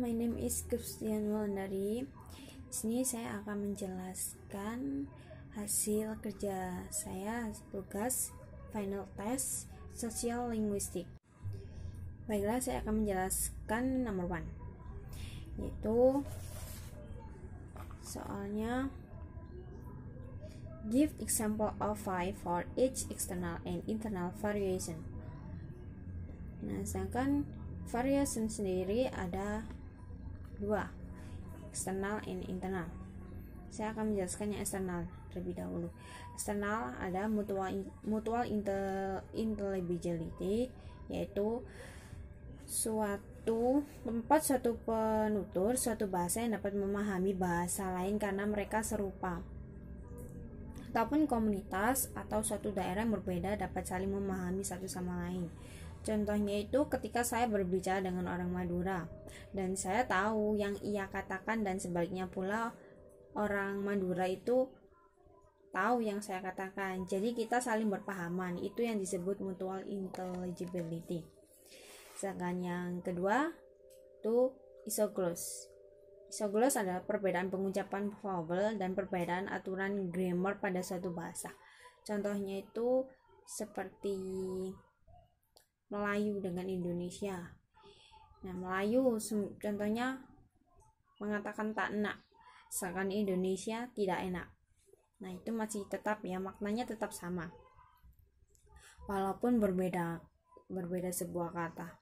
My name is Christian Wulandari. Di sini saya akan menjelaskan hasil kerja saya tugas final test social linguistik. Baiklah, saya akan menjelaskan nomor one, yaitu soalnya give example of five for each external and internal variation. Nah, sedangkan Variation sendiri ada dua, eksternal and internal. Saya akan menjelaskannya eksternal terlebih dahulu. Eksternal ada mutual mutual intelligibility yaitu suatu tempat suatu penutur suatu bahasa yang dapat memahami bahasa lain karena mereka serupa ataupun komunitas atau suatu daerah yang berbeda dapat saling memahami satu sama lain. Contohnya itu ketika saya berbicara dengan orang Madura dan saya tahu yang ia katakan dan sebaliknya pula orang Madura itu tahu yang saya katakan. Jadi kita saling berpahaman. Itu yang disebut mutual intelligibility. Sedangkan yang kedua itu isogloss. Isogloss adalah perbedaan pengucapan vowel dan perbedaan aturan grammar pada suatu bahasa. Contohnya itu seperti Melayu dengan Indonesia. Nah, Melayu contohnya mengatakan tak enak, sedangkan Indonesia tidak enak. Nah, itu masih tetap ya maknanya tetap sama. Walaupun berbeda berbeda sebuah kata.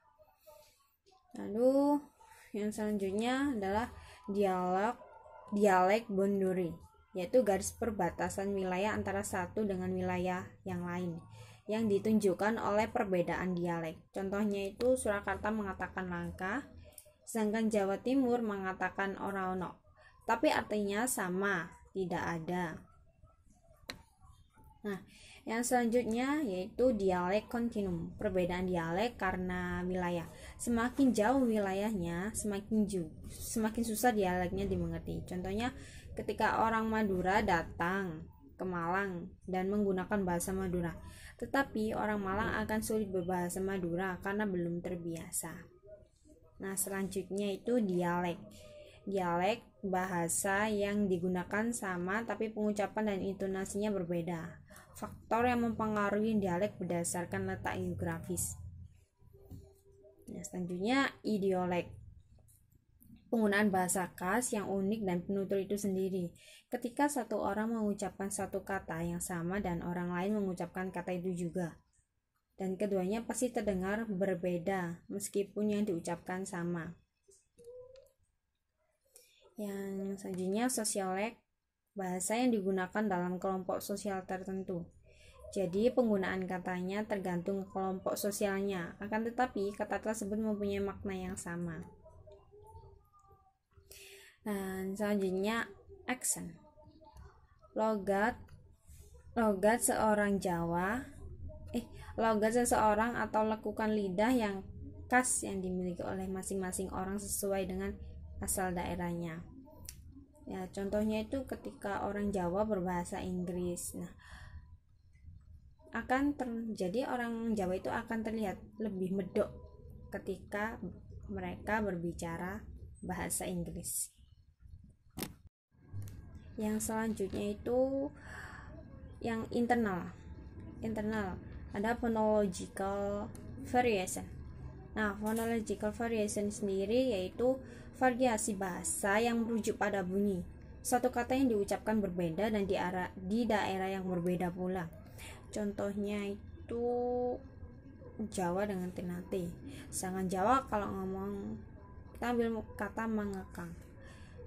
Lalu yang selanjutnya adalah dialog dialek Bonduri, yaitu garis perbatasan wilayah antara satu dengan wilayah yang lain yang ditunjukkan oleh perbedaan dialek. Contohnya itu Surakarta mengatakan langka, sedangkan Jawa Timur mengatakan oraono. Tapi artinya sama, tidak ada. Nah, yang selanjutnya yaitu dialek kontinum, perbedaan dialek karena wilayah. Semakin jauh wilayahnya, semakin jauh, semakin susah dialeknya dimengerti. Contohnya ketika orang Madura datang ke Malang dan menggunakan bahasa Madura, tetapi orang Malang akan sulit berbahasa Madura karena belum terbiasa. Nah, selanjutnya itu dialek. Dialek bahasa yang digunakan sama tapi pengucapan dan intonasinya berbeda. Faktor yang mempengaruhi dialek berdasarkan letak geografis. Nah, selanjutnya idiolek penggunaan bahasa khas yang unik dan penutur itu sendiri. Ketika satu orang mengucapkan satu kata yang sama dan orang lain mengucapkan kata itu juga. Dan keduanya pasti terdengar berbeda meskipun yang diucapkan sama. Yang selanjutnya sosiolek, bahasa yang digunakan dalam kelompok sosial tertentu. Jadi penggunaan katanya tergantung kelompok sosialnya, akan tetapi kata tersebut mempunyai makna yang sama. Dan selanjutnya aksen. Logat logat seorang Jawa eh logat seseorang atau lekukan lidah yang khas yang dimiliki oleh masing-masing orang sesuai dengan asal daerahnya. Ya, contohnya itu ketika orang Jawa berbahasa Inggris. Nah, akan terjadi orang Jawa itu akan terlihat lebih medok ketika mereka berbicara bahasa Inggris yang selanjutnya itu yang internal internal ada phonological variation nah phonological variation sendiri yaitu variasi bahasa yang merujuk pada bunyi satu kata yang diucapkan berbeda dan di, arah, di daerah yang berbeda pula contohnya itu Jawa dengan Ternate sangat Jawa kalau ngomong kita ambil kata mengekang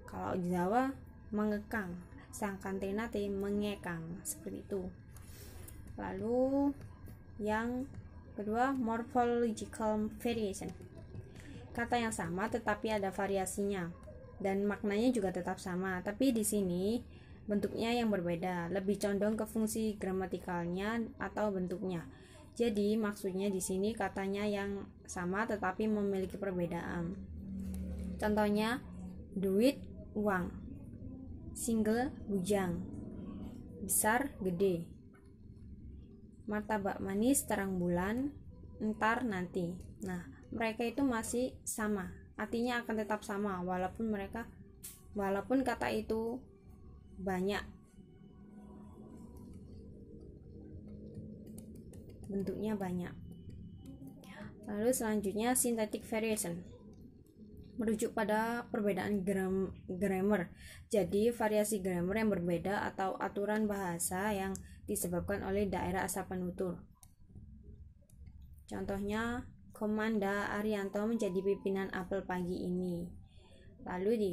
kalau Jawa mengekang sang kantinate mengekang seperti itu lalu yang kedua morphological variation kata yang sama tetapi ada variasinya dan maknanya juga tetap sama tapi di sini bentuknya yang berbeda lebih condong ke fungsi gramatikalnya atau bentuknya jadi maksudnya di sini katanya yang sama tetapi memiliki perbedaan contohnya duit uang Single bujang. Besar gede. Martabak manis terang bulan, entar nanti. Nah, mereka itu masih sama. Artinya akan tetap sama walaupun mereka walaupun kata itu banyak bentuknya banyak. Lalu selanjutnya synthetic variation merujuk pada perbedaan gram grammar. Jadi, variasi grammar yang berbeda atau aturan bahasa yang disebabkan oleh daerah asal penutur. Contohnya, Komanda Arianto menjadi pimpinan apel pagi ini. Lalu di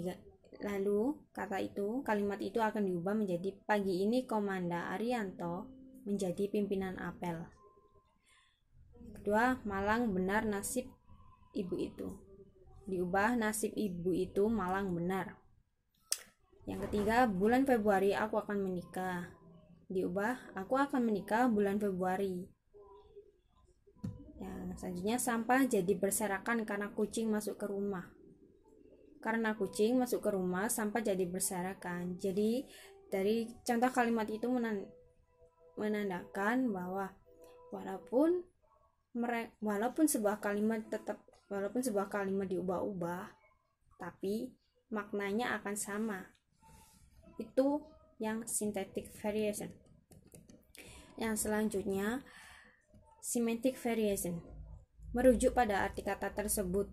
lalu kata itu, kalimat itu akan diubah menjadi pagi ini Komanda Arianto menjadi pimpinan apel. Kedua, Malang benar nasib ibu itu diubah nasib ibu itu malang benar. Yang ketiga, bulan Februari aku akan menikah. Diubah, aku akan menikah bulan Februari. Yang selanjutnya, sampah jadi berserakan karena kucing masuk ke rumah. Karena kucing masuk ke rumah, sampah jadi berserakan. Jadi, dari contoh kalimat itu menandakan bahwa walaupun walaupun sebuah kalimat tetap Walaupun sebuah kalimat diubah-ubah, tapi maknanya akan sama. Itu yang synthetic variation. Yang selanjutnya, semantic variation. Merujuk pada arti kata tersebut.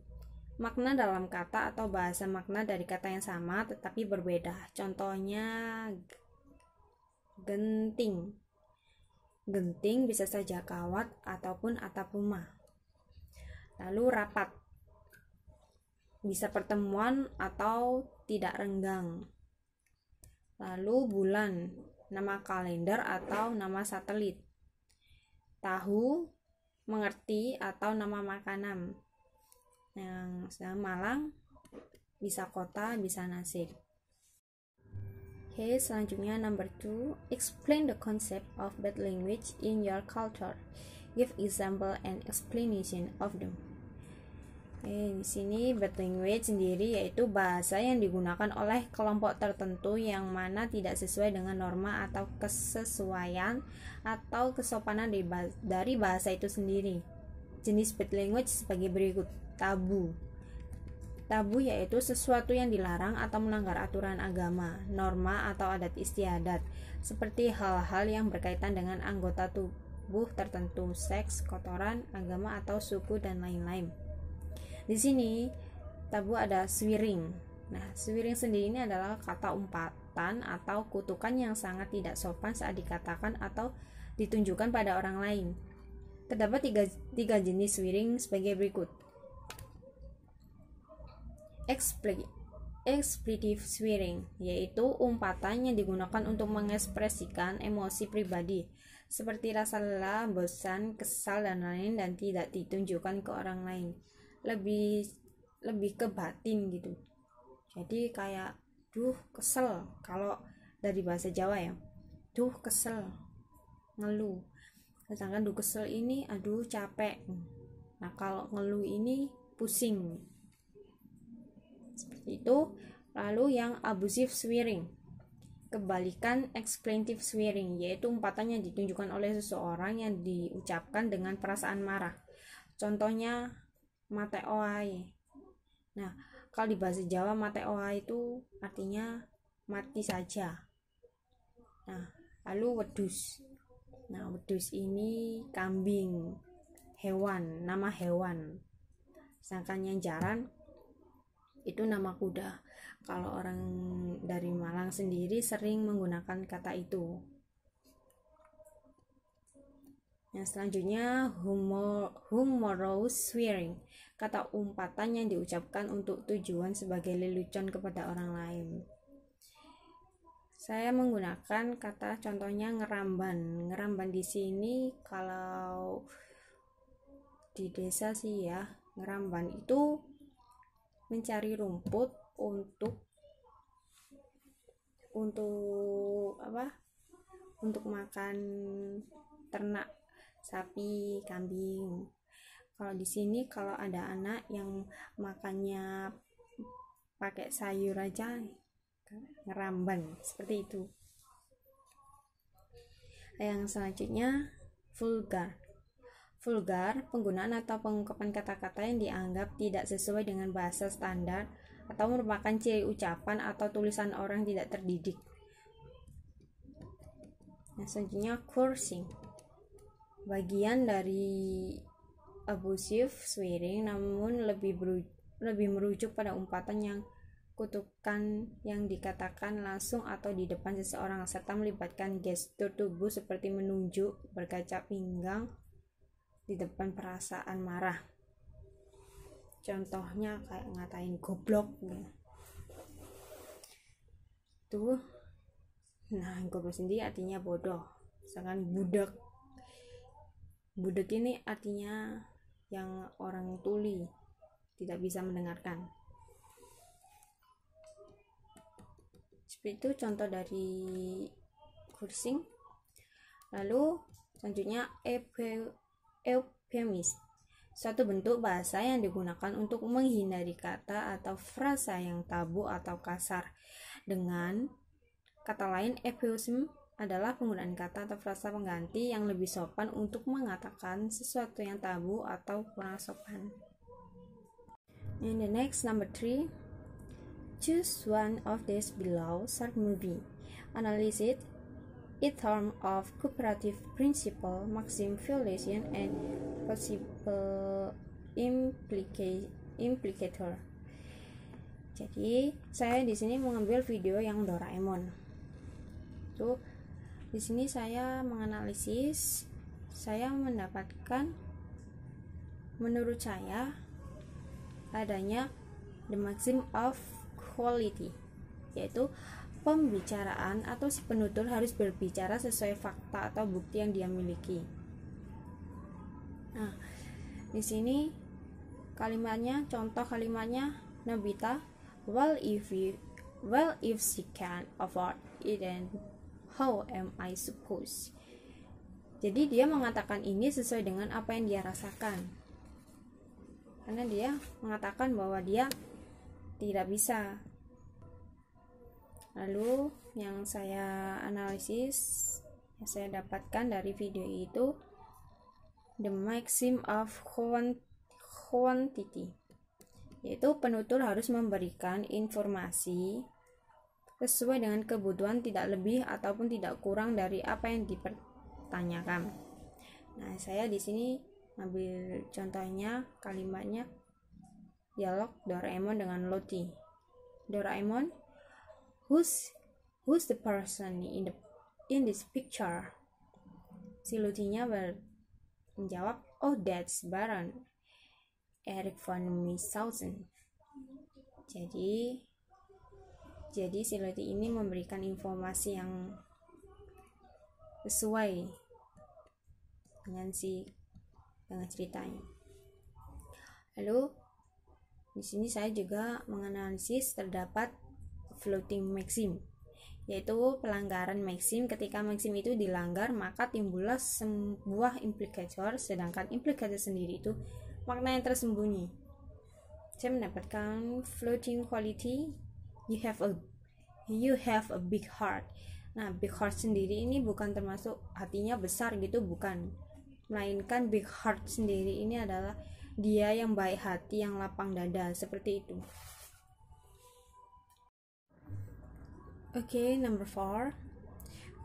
Makna dalam kata atau bahasa makna dari kata yang sama tetapi berbeda. Contohnya genting. Genting bisa saja kawat ataupun atap rumah lalu rapat bisa pertemuan atau tidak renggang lalu bulan nama kalender atau nama satelit tahu mengerti atau nama makanan yang sedang Malang bisa kota bisa nasib Okay, selanjutnya number two, explain the concept of bad language in your culture. Give example and explanation of them. Oke, di sini bad language sendiri yaitu bahasa yang digunakan oleh kelompok tertentu yang mana tidak sesuai dengan norma atau kesesuaian atau kesopanan dari bahasa itu sendiri. Jenis bad language sebagai berikut: tabu. Tabu yaitu sesuatu yang dilarang atau melanggar aturan agama, norma atau adat istiadat, seperti hal-hal yang berkaitan dengan anggota tubuh tertentu, seks, kotoran, agama atau suku dan lain-lain. Di sini tabu ada swiring. Nah, swiring sendiri ini adalah kata umpatan atau kutukan yang sangat tidak sopan saat dikatakan atau ditunjukkan pada orang lain. Terdapat tiga, tiga jenis swiring sebagai berikut. expletive swearing, yaitu umpatan yang digunakan untuk mengekspresikan emosi pribadi, seperti rasa lelah, bosan, kesal, dan lain-lain, dan tidak ditunjukkan ke orang lain lebih lebih ke batin gitu jadi kayak duh kesel kalau dari bahasa Jawa ya duh kesel ngeluh sedangkan duh kesel ini aduh capek nah kalau ngeluh ini pusing seperti itu lalu yang abusive swearing kebalikan explanative swearing yaitu umpatan yang ditunjukkan oleh seseorang yang diucapkan dengan perasaan marah contohnya mate oai nah kalau di bahasa Jawa mate oai itu artinya mati saja nah lalu wedus nah wedus ini kambing hewan nama hewan sedangkan yang jaran itu nama kuda kalau orang dari Malang sendiri sering menggunakan kata itu yang selanjutnya humor, humorous swearing, kata umpatan yang diucapkan untuk tujuan sebagai lelucon kepada orang lain. Saya menggunakan kata contohnya ngeramban. Ngeramban di sini kalau di desa sih ya, ngeramban itu mencari rumput untuk untuk apa? Untuk makan ternak sapi, kambing. Kalau di sini kalau ada anak yang makannya pakai sayur aja ngeramban seperti itu. Yang selanjutnya vulgar. Vulgar, penggunaan atau pengungkapan kata-kata yang dianggap tidak sesuai dengan bahasa standar atau merupakan ciri ucapan atau tulisan orang tidak terdidik. Nah, selanjutnya cursing bagian dari abusive swearing namun lebih beru lebih merujuk pada umpatan yang kutukan yang dikatakan langsung atau di depan seseorang serta melibatkan gestur tubuh seperti menunjuk berkaca pinggang di depan perasaan marah contohnya kayak ngatain goblok tuh nah goblok sendiri artinya bodoh misalkan budak Budek ini artinya yang orang tuli, tidak bisa mendengarkan. Seperti itu contoh dari kursing. Lalu selanjutnya eufemis. Suatu bentuk bahasa yang digunakan untuk menghindari kata atau frasa yang tabu atau kasar. Dengan kata lain eufemisme adalah penggunaan kata atau frasa pengganti yang lebih sopan untuk mengatakan sesuatu yang tabu atau kurang sopan. In the next number three, choose one of these below short movie. Analyze it in terms of cooperative principle, maxim violation, and possible implica implicator. Jadi, saya di sini mengambil video yang Doraemon. Tuh, di sini saya menganalisis, saya mendapatkan menurut saya adanya the maxim of quality yaitu pembicaraan atau si penutur harus berbicara sesuai fakta atau bukti yang dia miliki. Nah, di sini kalimatnya contoh kalimatnya Nabita, well if you well if she can afford it and How am I supposed? Jadi dia mengatakan ini sesuai dengan apa yang dia rasakan. Karena dia mengatakan bahwa dia tidak bisa. Lalu yang saya analisis yang saya dapatkan dari video itu the maxim of quantity yaitu penutur harus memberikan informasi sesuai dengan kebutuhan tidak lebih ataupun tidak kurang dari apa yang dipertanyakan. Nah, saya di sini ambil contohnya kalimatnya dialog Doraemon dengan Loti. Doraemon, who's who's the person in the in this picture? Si Lotinya ber, menjawab, oh that's Baron Eric von Mishausen. Jadi jadi siluet ini memberikan informasi yang sesuai dengan si dengan ceritanya. Lalu di sini saya juga menganalisis terdapat floating maxim yaitu pelanggaran maxim ketika maxim itu dilanggar maka timbullah sebuah implicator, sedangkan implicator sendiri itu makna yang tersembunyi saya mendapatkan floating quality you have a you have a big heart nah big heart sendiri ini bukan termasuk hatinya besar gitu bukan melainkan big heart sendiri ini adalah dia yang baik hati yang lapang dada seperti itu okay number four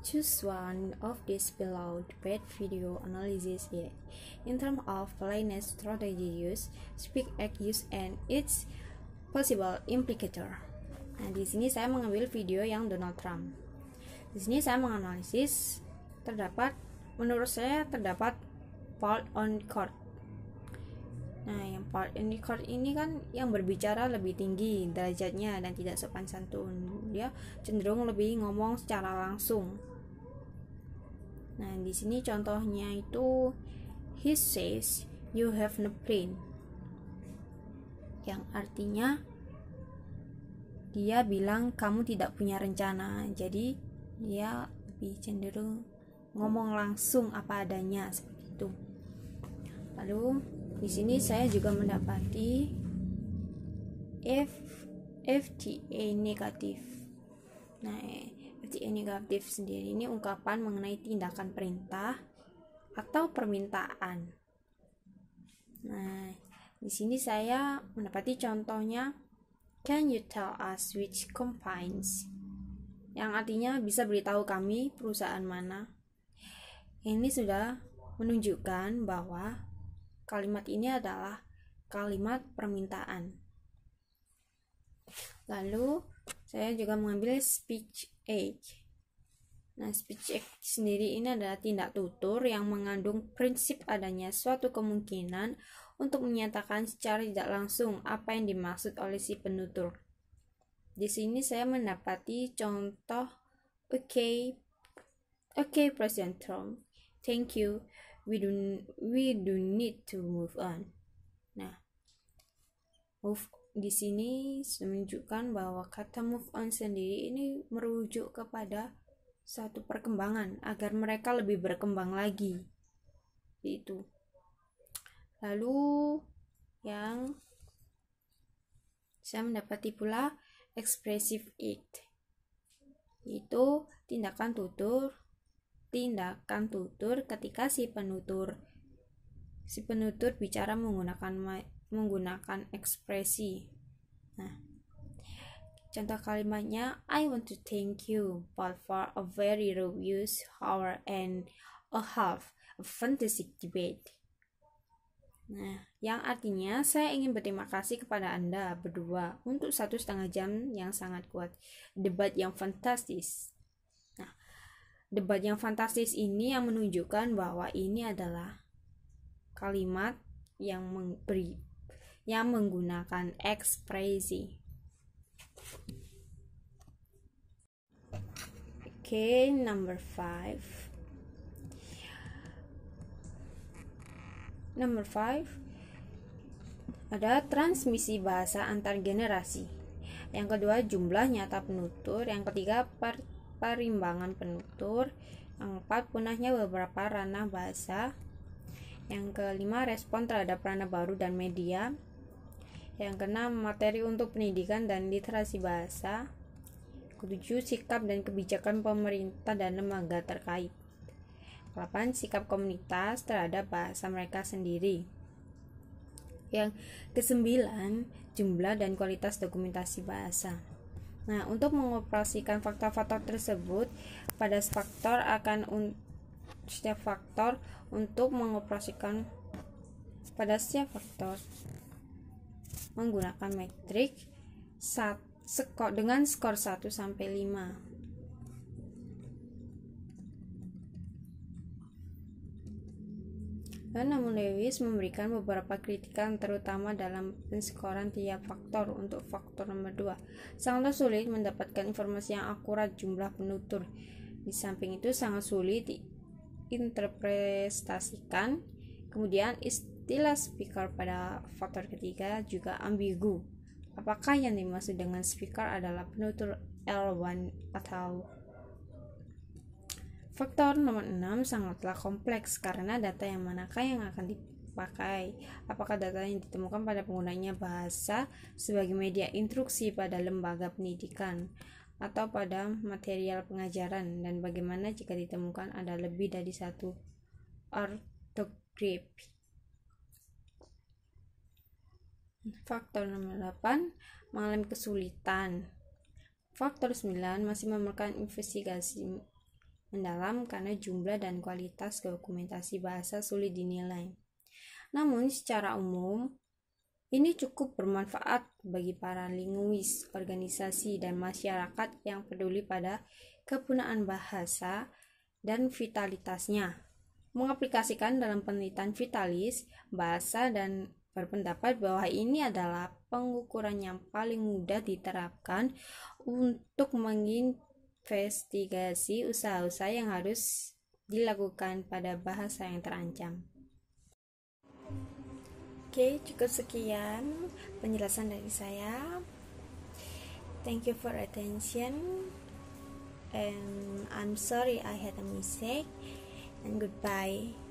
choose one of these below bad video analysis yet. in terms of plainest strategy use speak act use and its possible implicator Nah, di sini saya mengambil video yang Donald Trump. Di sini saya menganalisis terdapat menurut saya terdapat fault on court. Nah, yang fault on court ini kan yang berbicara lebih tinggi derajatnya dan tidak sopan santun. Dia cenderung lebih ngomong secara langsung. Nah, di sini contohnya itu he says you have no brain. Yang artinya dia bilang kamu tidak punya rencana jadi dia lebih cenderung ngomong langsung apa adanya seperti itu lalu di sini saya juga mendapati F FTA negatif nah FTA negatif sendiri ini ungkapan mengenai tindakan perintah atau permintaan nah di sini saya mendapati contohnya Can you tell us which companies? Yang artinya bisa beritahu kami perusahaan mana. Ini sudah menunjukkan bahwa kalimat ini adalah kalimat permintaan. Lalu saya juga mengambil speech age. Nah, speech age sendiri ini adalah tindak tutur yang mengandung prinsip adanya suatu kemungkinan untuk menyatakan secara tidak langsung apa yang dimaksud oleh si penutur. Di sini saya mendapati contoh oke okay, okay, President Trump, thank you, we do, we do need to move on. Nah, move di sini menunjukkan bahwa kata move on sendiri ini merujuk kepada satu perkembangan agar mereka lebih berkembang lagi. Itu. Lalu yang saya mendapati pula expressive act itu tindakan tutur tindakan tutur ketika si penutur si penutur bicara menggunakan menggunakan ekspresi nah contoh kalimatnya I want to thank you for for a very robust hour and a half a fantastic debate Nah, yang artinya saya ingin berterima kasih kepada Anda berdua untuk satu setengah jam yang sangat kuat. Debat yang fantastis. Nah, debat yang fantastis ini yang menunjukkan bahwa ini adalah kalimat yang memberi yang menggunakan ekspresi. Oke, okay, number five. Number 5 ada transmisi bahasa antar generasi. Yang kedua jumlah nyata penutur, yang ketiga per perimbangan penutur, yang keempat punahnya beberapa ranah bahasa, yang kelima respon terhadap ranah baru dan media, yang keenam materi untuk pendidikan dan literasi bahasa, ketujuh sikap dan kebijakan pemerintah dan lembaga terkait. 8. Sikap komunitas terhadap bahasa mereka sendiri. Yang kesembilan, jumlah dan kualitas dokumentasi bahasa. Nah, untuk mengoperasikan faktor-faktor tersebut, pada faktor akan setiap faktor untuk mengoperasikan pada setiap faktor menggunakan metrik skor dengan skor 1 sampai 5. Namun Lewis memberikan beberapa kritikan terutama dalam penskoran tiap faktor untuk faktor nomor 2. Sangatlah sulit mendapatkan informasi yang akurat jumlah penutur. Di samping itu sangat sulit diinterpretasikan. Kemudian istilah speaker pada faktor ketiga juga ambigu. Apakah yang dimaksud dengan speaker adalah penutur L1 atau Faktor nomor 6 sangatlah kompleks karena data yang manakah yang akan dipakai. Apakah data yang ditemukan pada penggunanya bahasa sebagai media instruksi pada lembaga pendidikan atau pada material pengajaran dan bagaimana jika ditemukan ada lebih dari satu ortograf. Faktor nomor 8 mengalami kesulitan. Faktor 9 masih memerlukan investigasi mendalam karena jumlah dan kualitas dokumentasi bahasa sulit dinilai. Namun secara umum, ini cukup bermanfaat bagi para linguis, organisasi, dan masyarakat yang peduli pada kepunahan bahasa dan vitalitasnya. Mengaplikasikan dalam penelitian vitalis, bahasa, dan berpendapat bahwa ini adalah pengukuran yang paling mudah diterapkan untuk mengintip investigasi usaha-usaha yang harus dilakukan pada bahasa yang terancam. Oke, cukup sekian penjelasan dari saya. Thank you for attention. And I'm sorry I had a mistake. And goodbye.